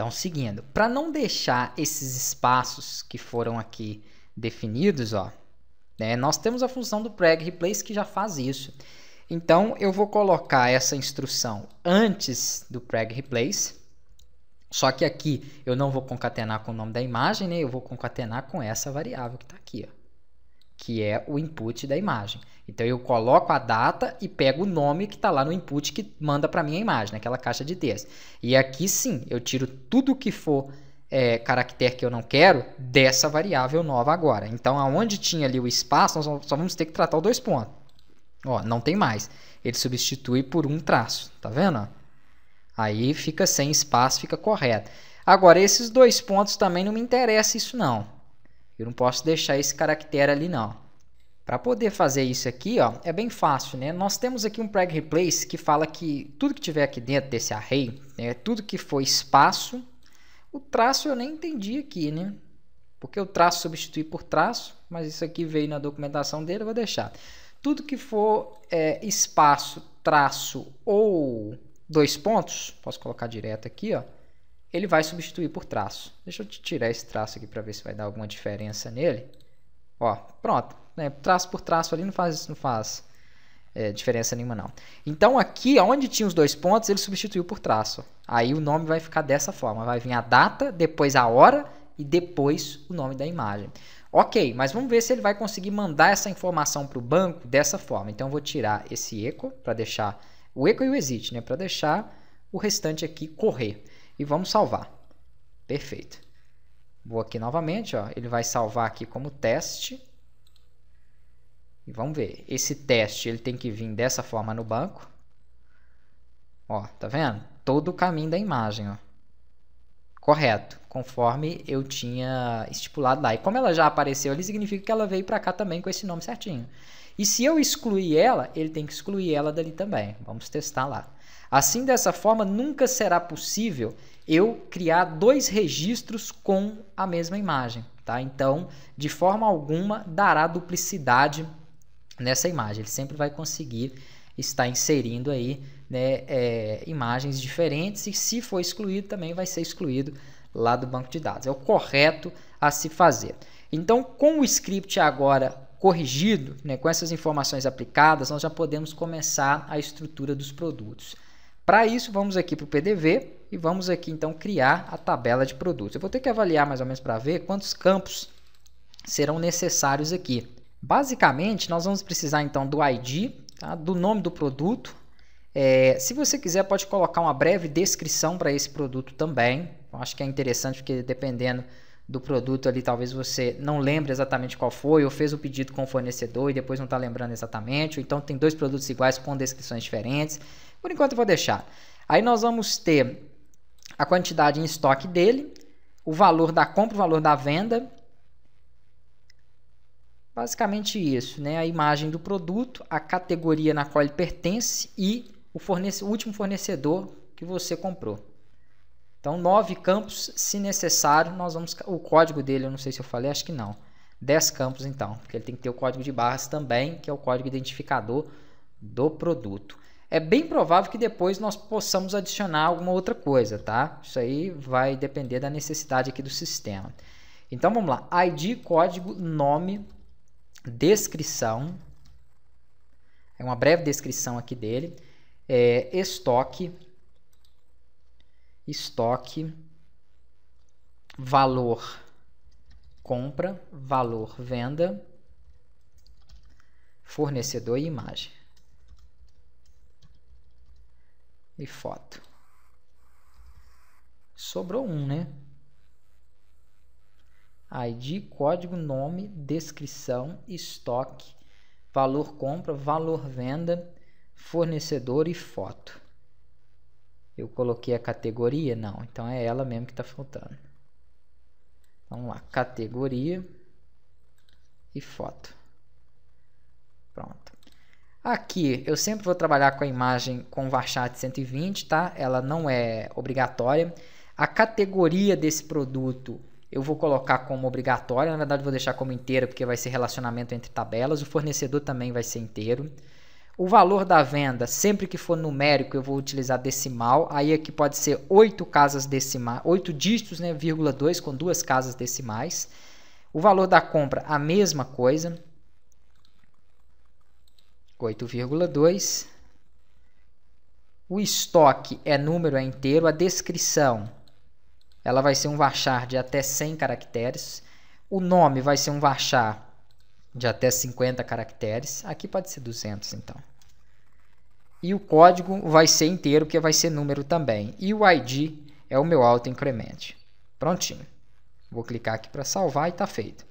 Então, seguindo, para não deixar esses espaços que foram aqui definidos, ó, né, nós temos a função do preg replace que já faz isso. Então, eu vou colocar essa instrução antes do preg replace. Só que aqui eu não vou concatenar com o nome da imagem, né? Eu vou concatenar com essa variável que está aqui, ó que é o input da imagem. Então eu coloco a data e pego o nome que está lá no input que manda para minha imagem, naquela caixa de texto. E aqui sim, eu tiro tudo que for é, caractere que eu não quero dessa variável nova agora. Então aonde tinha ali o espaço, nós só vamos ter que tratar o dois pontos. Ó, não tem mais. Ele substitui por um traço, tá vendo? Aí fica sem espaço, fica correto. Agora esses dois pontos também não me interessa isso não. Eu não posso deixar esse caractere ali não. Para poder fazer isso aqui, ó, é bem fácil, né? Nós temos aqui um preg replace que fala que tudo que tiver aqui dentro desse array, né, tudo que for espaço, o traço eu nem entendi aqui, né? Porque o traço substitui por traço, mas isso aqui veio na documentação dele, eu vou deixar. Tudo que for é, espaço, traço ou dois pontos, posso colocar direto aqui, ó ele vai substituir por traço. Deixa eu tirar esse traço aqui para ver se vai dar alguma diferença nele. Ó, pronto. Né? Traço por traço ali não faz, não faz é, diferença nenhuma não. Então aqui, onde tinha os dois pontos, ele substituiu por traço. Aí o nome vai ficar dessa forma. Vai vir a data, depois a hora e depois o nome da imagem. Ok, mas vamos ver se ele vai conseguir mandar essa informação para o banco dessa forma. Então eu vou tirar esse eco para deixar o eco e o exit, né, para deixar o restante aqui correr e vamos salvar. Perfeito. Vou aqui novamente, ó, ele vai salvar aqui como teste. E vamos ver. Esse teste ele tem que vir dessa forma no banco. Ó, tá vendo? Todo o caminho da imagem, ó correto, conforme eu tinha estipulado lá. E como ela já apareceu ali, significa que ela veio para cá também com esse nome certinho. E se eu excluir ela, ele tem que excluir ela dali também. Vamos testar lá. Assim, dessa forma, nunca será possível eu criar dois registros com a mesma imagem, tá? Então, de forma alguma, dará duplicidade nessa imagem. Ele sempre vai conseguir está inserindo aí né, é, imagens diferentes e se for excluído também vai ser excluído lá do banco de dados. É o correto a se fazer. Então, com o script agora corrigido, né, com essas informações aplicadas, nós já podemos começar a estrutura dos produtos. Para isso, vamos aqui para o PDV e vamos aqui então criar a tabela de produtos. Eu vou ter que avaliar mais ou menos para ver quantos campos serão necessários aqui. Basicamente, nós vamos precisar então do ID, tá? do nome do produto. É, se você quiser, pode colocar uma breve descrição para esse produto também. Eu acho que é interessante porque dependendo do produto ali, talvez você não lembre exatamente qual foi, ou fez o pedido com o fornecedor e depois não está lembrando exatamente, ou então tem dois produtos iguais com descrições diferentes. Por enquanto eu vou deixar. Aí nós vamos ter a quantidade em estoque dele, o valor da compra, o valor da venda, Basicamente isso, né? A imagem do produto, a categoria na qual ele pertence e o, fornece, o último fornecedor que você comprou. Então, nove campos, se necessário, nós vamos o código dele, eu não sei se eu falei, acho que não. dez campos então, porque ele tem que ter o código de barras também, que é o código identificador do produto. É bem provável que depois nós possamos adicionar alguma outra coisa, tá? Isso aí vai depender da necessidade aqui do sistema. Então vamos lá, ID, código, nome descrição, é uma breve descrição aqui dele, é, estoque, estoque, valor compra, valor venda, fornecedor e imagem. E foto. Sobrou um, né? ID, código, nome, descrição, estoque, valor compra, valor venda, fornecedor e foto. Eu coloquei a categoria? Não, então é ela mesmo que está faltando. Vamos lá, categoria e foto. Pronto. Aqui eu sempre vou trabalhar com a imagem com Varchat 120, tá? Ela não é obrigatória. A categoria desse produto eu vou colocar como obrigatória, na verdade vou deixar como inteiro, porque vai ser relacionamento entre tabelas, o fornecedor também vai ser inteiro. O valor da venda, sempre que for numérico, eu vou utilizar decimal. Aí aqui pode ser 8 casas decimais, 8 dígitos, né, vírgula 2 com duas casas decimais. O valor da compra, a mesma coisa. 8,2. O estoque é número é inteiro, a descrição ela vai ser um varchar de até 100 caracteres. O nome vai ser um varchar de até 50 caracteres. Aqui pode ser 200, então. E o código vai ser inteiro, que vai ser número também. E o ID é o meu auto-increment. Prontinho. Vou clicar aqui para salvar e está feito.